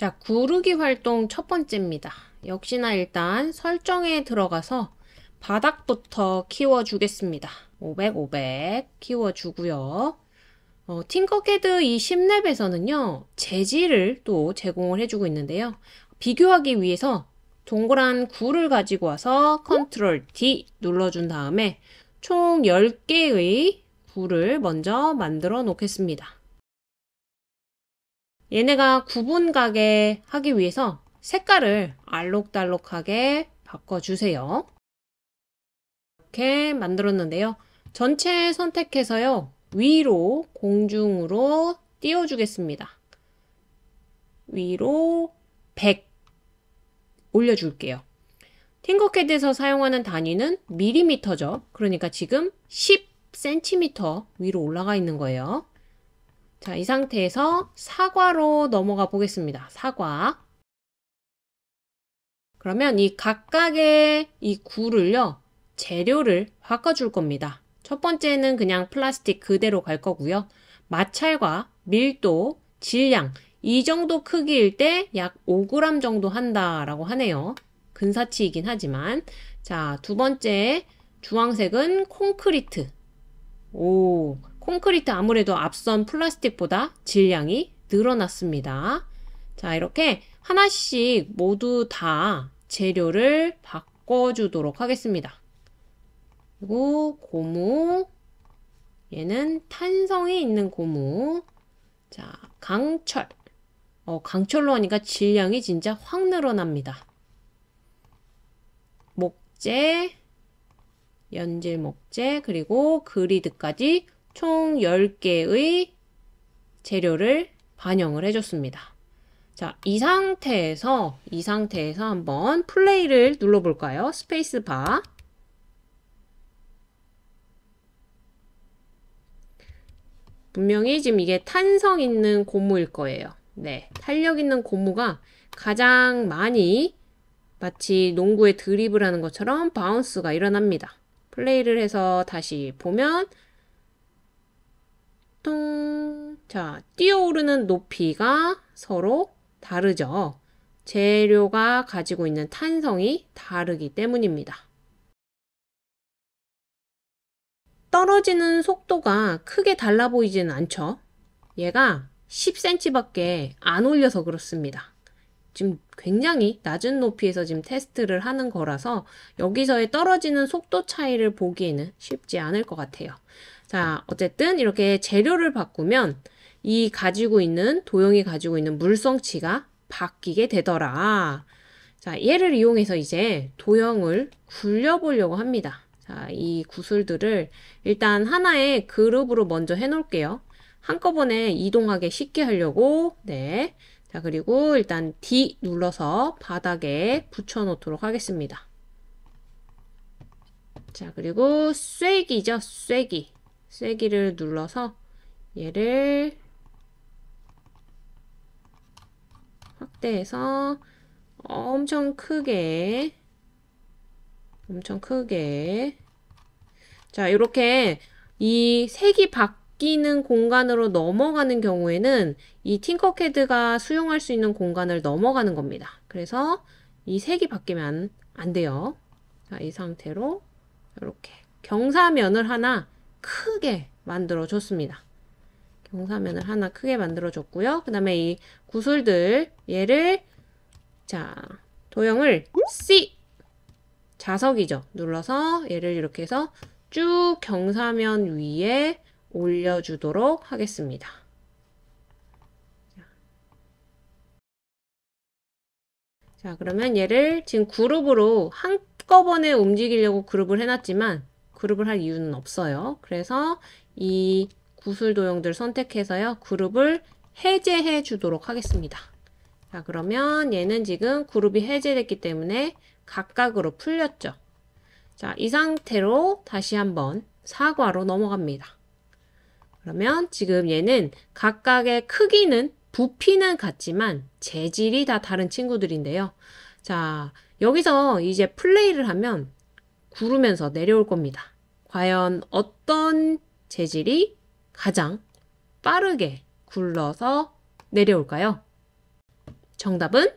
자, 구르기 활동 첫 번째입니다. 역시나 일단 설정에 들어가서 바닥부터 키워주겠습니다. 500, 500 키워주고요. 어, 팅커캐드 이 10랩에서는요. 재질을 또 제공을 해주고 있는데요. 비교하기 위해서 동그란 구를 가지고 와서 컨트롤 D 눌러준 다음에 총 10개의 구를 먼저 만들어 놓겠습니다. 얘네가 구분 가게 하기 위해서 색깔을 알록달록하게 바꿔주세요. 이렇게 만들었는데요. 전체 선택해서요. 위로 공중으로 띄워주겠습니다. 위로 100 올려줄게요. 팅거캣에서 사용하는 단위는 밀리미터죠. 그러니까 지금 10cm 위로 올라가 있는 거예요. 자, 이 상태에서 사과로 넘어가 보겠습니다. 사과. 그러면 이 각각의 이 굴을요, 재료를 바꿔줄 겁니다. 첫 번째는 그냥 플라스틱 그대로 갈 거고요. 마찰과 밀도, 질량, 이 정도 크기일 때 약 5g 정도 한다라고 하네요. 근사치이긴 하지만. 자, 두 번째, 주황색은 콘크리트. 오, 콘크리트 아무래도 앞선 플라스틱보다 질량이 늘어났습니다. 자, 이렇게 하나씩 모두 다 재료를 바꿔주도록 하겠습니다. 그리고 고무, 얘는 탄성이 있는 고무, 자, 강철. 어, 강철로 하니까 질량이 진짜 확 늘어납니다. 목재, 연질 목재, 그리고 그리드까지 총 10개의 재료를 반영을 해줬습니다. 자, 이 상태에서, 이 상태에서 한번 플레이를 눌러볼까요? 스페이스 바. 분명히 지금 이게 탄성 있는 고무일 거예요. 네. 탄력 있는 고무가 가장 많이 마치 농구의드리을 하는 것처럼 바운스가 일어납니다. 플레이를 해서 다시 보면 똥. 자, 뛰어오르는 높이가 서로 다르죠. 재료가 가지고 있는 탄성이 다르기 때문입니다. 떨어지는 속도가 크게 달라 보이지는 않죠. 얘가 10cm밖에 안 올려서 그렇습니다. 지금 굉장히 낮은 높이에서 지금 테스트를 하는 거라서 여기서의 떨어지는 속도 차이를 보기에는 쉽지 않을 것 같아요. 자, 어쨌든 이렇게 재료를 바꾸면 이 가지고 있는, 도형이 가지고 있는 물성치가 바뀌게 되더라. 자, 얘를 이용해서 이제 도형을 굴려보려고 합니다. 자, 이 구슬들을 일단 하나의 그룹으로 먼저 해놓을게요. 한꺼번에 이동하게 쉽게 하려고, 네. 자, 그리고 일단 D 눌러서 바닥에 붙여놓도록 하겠습니다. 자, 그리고 쐐기죠, 쐐기. 쐐기를 눌러서 얘를 확대해서 엄청 크게 엄청 크게 자, 이렇게 이 색이 바 바뀌는 공간으로 넘어가는 경우에는 이 팅커캐드가 수용할 수 있는 공간을 넘어가는 겁니다. 그래서 이 색이 바뀌면 안 돼요. 자, 이 상태로 이렇게 경사면을 하나 크게 만들어 줬습니다. 경사면을 하나 크게 만들어 줬고요. 그 다음에 이 구슬들 얘를 자 도형을 C 자석이죠. 눌러서 얘를 이렇게 해서 쭉 경사면 위에 올려주도록 하겠습니다. 자, 그러면 얘를 지금 그룹으로 한꺼번에 움직이려고 그룹을 해놨지만 그룹을 할 이유는 없어요. 그래서 이 구술 도형들 선택해서요. 그룹을 해제해 주도록 하겠습니다. 자, 그러면 얘는 지금 그룹이 해제됐기 때문에 각각으로 풀렸죠. 자, 이 상태로 다시 한번 사과로 넘어갑니다. 그러면 지금 얘는 각각의 크기는 부피는 같지만 재질이 다 다른 친구들인데요. 자, 여기서 이제 플레이를 하면 구르면서 내려올 겁니다. 과연 어떤 재질이 가장 빠르게 굴러서 내려올까요? 정답은?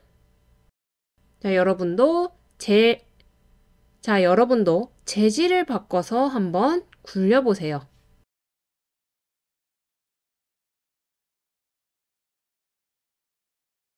자, 여러분도 제, 자, 여러분도 재질을 바꿔서 한번 굴려보세요.